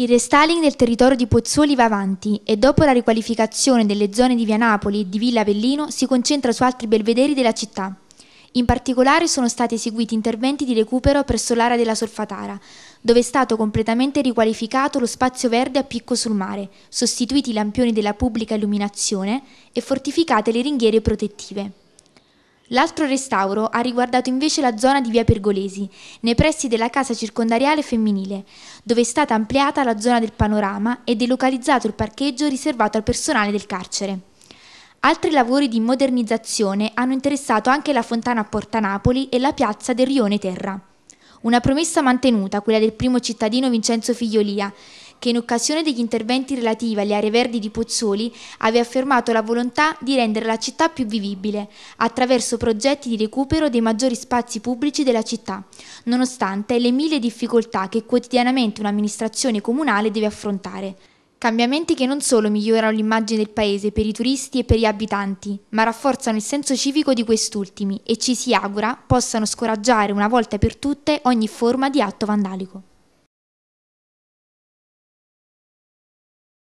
Il restyling del territorio di Pozzuoli va avanti e dopo la riqualificazione delle zone di Via Napoli e di Villa Avellino si concentra su altri belvederi della città. In particolare sono stati eseguiti interventi di recupero presso l'area della Solfatara, dove è stato completamente riqualificato lo spazio verde a picco sul mare, sostituiti i lampioni della pubblica illuminazione e fortificate le ringhiere protettive. L'altro restauro ha riguardato invece la zona di via Pergolesi, nei pressi della casa circondariale femminile, dove è stata ampliata la zona del panorama e delocalizzato il parcheggio riservato al personale del carcere. Altri lavori di modernizzazione hanno interessato anche la fontana a Porta Napoli e la piazza del Rione Terra. Una promessa mantenuta, quella del primo cittadino Vincenzo Figliolia, che in occasione degli interventi relativi alle aree verdi di Pozzoli aveva affermato la volontà di rendere la città più vivibile attraverso progetti di recupero dei maggiori spazi pubblici della città, nonostante le mille difficoltà che quotidianamente un'amministrazione comunale deve affrontare. Cambiamenti che non solo migliorano l'immagine del paese per i turisti e per gli abitanti, ma rafforzano il senso civico di quest'ultimi e ci si augura possano scoraggiare una volta per tutte ogni forma di atto vandalico.